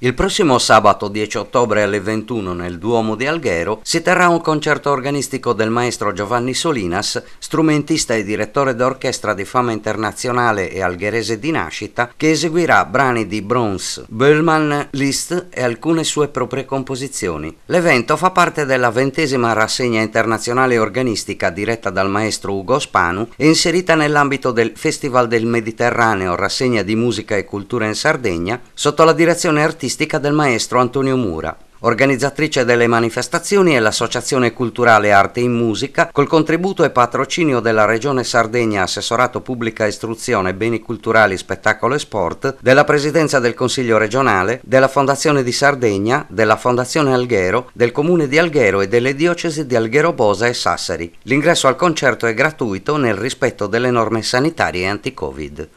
Il prossimo sabato 10 ottobre alle 21 nel Duomo di Alghero si terrà un concerto organistico del maestro Giovanni Solinas, strumentista e direttore d'orchestra di fama internazionale e algherese di nascita, che eseguirà brani di Brons, Böllman, Liszt e alcune sue proprie composizioni. L'evento fa parte della ventesima rassegna internazionale organistica diretta dal maestro Ugo Spanu e inserita nell'ambito del Festival del Mediterraneo, rassegna di musica e cultura in Sardegna, sotto la direzione artistica artistica del maestro Antonio Mura. Organizzatrice delle manifestazioni è l'Associazione Culturale Arte in Musica, col contributo e patrocinio della Regione Sardegna Assessorato Pubblica Istruzione, Beni Culturali, Spettacolo e Sport, della Presidenza del Consiglio regionale, della Fondazione di Sardegna, della Fondazione Alghero, del Comune di Alghero e delle diocesi di Alghero Bosa e Sassari. L'ingresso al concerto è gratuito nel rispetto delle norme sanitarie anti-Covid.